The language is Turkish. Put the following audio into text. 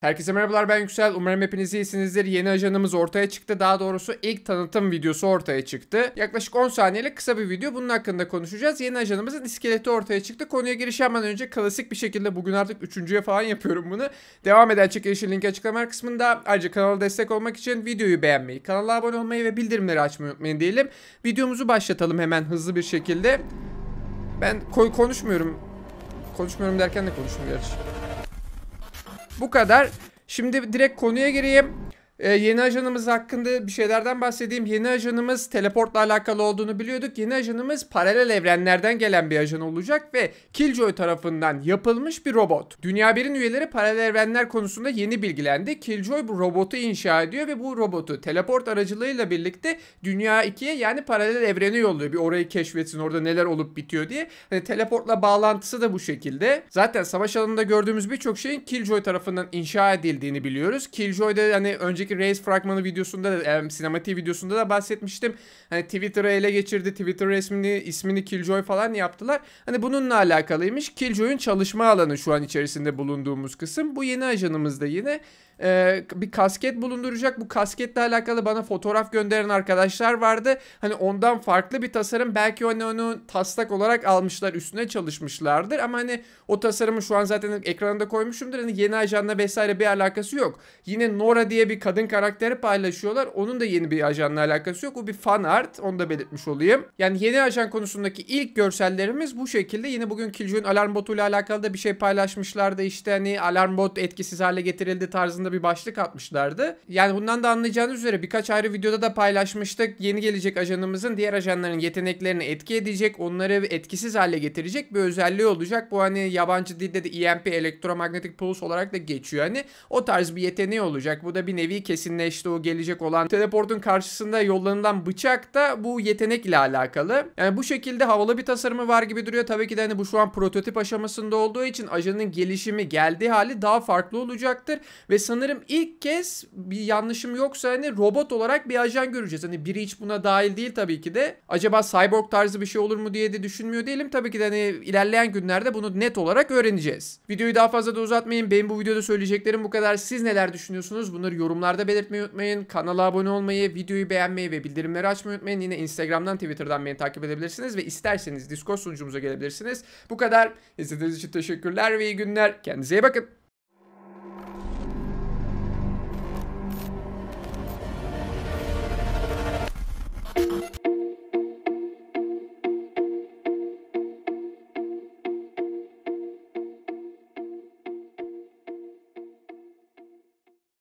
Herkese merhabalar ben Yüksel. Umarım hepiniz iyisinizdir. Yeni ajanımız ortaya çıktı. Daha doğrusu ilk tanıtım videosu ortaya çıktı. Yaklaşık 10 saniyelik kısa bir video. Bunun hakkında konuşacağız. Yeni ajanımızın iskeleti ortaya çıktı. Konuya girişemeden önce klasik bir şekilde bugün artık 3.ye falan yapıyorum bunu. Devam eden çekilişin linki açıklama kısmında. Ayrıca kanala destek olmak için videoyu beğenmeyi, kanala abone olmayı ve bildirimleri açmayı unutmayın diyelim. Videomuzu başlatalım hemen hızlı bir şekilde. Ben konuşmuyorum. Konuşmuyorum derken de konuştum gerçi. Bu kadar. Şimdi direkt konuya gireyim. Ee, yeni ajanımız hakkında bir şeylerden bahsedeyim. Yeni ajanımız teleportla alakalı olduğunu biliyorduk. Yeni ajanımız paralel evrenlerden gelen bir ajan olacak ve Killjoy tarafından yapılmış bir robot. Dünya 1'in üyeleri paralel evrenler konusunda yeni bilgilendi. Killjoy bu robotu inşa ediyor ve bu robotu teleport aracılığıyla birlikte Dünya 2'ye yani paralel evrene yolluyor. Bir orayı keşfetsin orada neler olup bitiyor diye. Hani teleportla bağlantısı da bu şekilde. Zaten savaş alanında gördüğümüz birçok şeyin Killjoy tarafından inşa edildiğini biliyoruz. Killjoy'da hani önce önceki Reis fragmanı videosunda da e, sinematik videosunda da bahsetmiştim. Hani Twitter'ı ele geçirdi. Twitter resmini ismini Killjoy falan yaptılar. Hani bununla alakalıymış. Killjoy'un çalışma alanı şu an içerisinde bulunduğumuz kısım. Bu yeni ajanımızda yine e, bir kasket bulunduracak. Bu kasketle alakalı bana fotoğraf gönderen arkadaşlar vardı. Hani ondan farklı bir tasarım. Belki hani onu taslak olarak almışlar üstüne çalışmışlardır. Ama hani o tasarımı şu an zaten ekranında koymuşumdur. Hani yeni ajanla vesaire bir alakası yok. Yine Nora diye bir kadın kadın karakteri paylaşıyorlar. Onun da yeni bir ajanla alakası yok. O bir fan art. Onu da belirtmiş olayım. Yani yeni ajan konusundaki ilk görsellerimiz bu şekilde. Yine bugün Killjoy'un alarm botu ile alakalı da bir şey paylaşmışlardı. İşte hani alarm bot etkisiz hale getirildi tarzında bir başlık atmışlardı. Yani bundan da anlayacağınız üzere birkaç ayrı videoda da paylaşmıştık. Yeni gelecek ajanımızın diğer ajanların yeteneklerini etki edecek. Onları etkisiz hale getirecek bir özelliği olacak. Bu hani yabancı dilde de EMP elektromagnetik pulse olarak da geçiyor hani. O tarz bir yeteneği olacak. Bu da bir nevi kesinleşti o gelecek olan teleportun karşısında yollanılan bıçak da bu yetenek ile alakalı. Yani bu şekilde havalı bir tasarımı var gibi duruyor. Tabii ki de hani bu şu an prototip aşamasında olduğu için ajanın gelişimi geldiği hali daha farklı olacaktır. Ve sanırım ilk kez bir yanlışım yoksa hani robot olarak bir ajan göreceğiz. Hani biri hiç buna dahil değil tabii ki de. Acaba cyborg tarzı bir şey olur mu diye de düşünmüyor değilim. Tabii ki de hani ilerleyen günlerde bunu net olarak öğreneceğiz. Videoyu daha fazla da uzatmayın. Benim bu videoda söyleyeceklerim bu kadar. Siz neler düşünüyorsunuz? Bunları yorumlarda yorumlarda belirtmeyi unutmayın. Kanala abone olmayı, videoyu beğenmeyi ve bildirimleri açmayı unutmayın. Yine Instagram'dan, Twitter'dan beni takip edebilirsiniz ve isterseniz Discord sunucumuza gelebilirsiniz. Bu kadar. İzlediğiniz için teşekkürler ve iyi günler. Kendinize iyi bakın.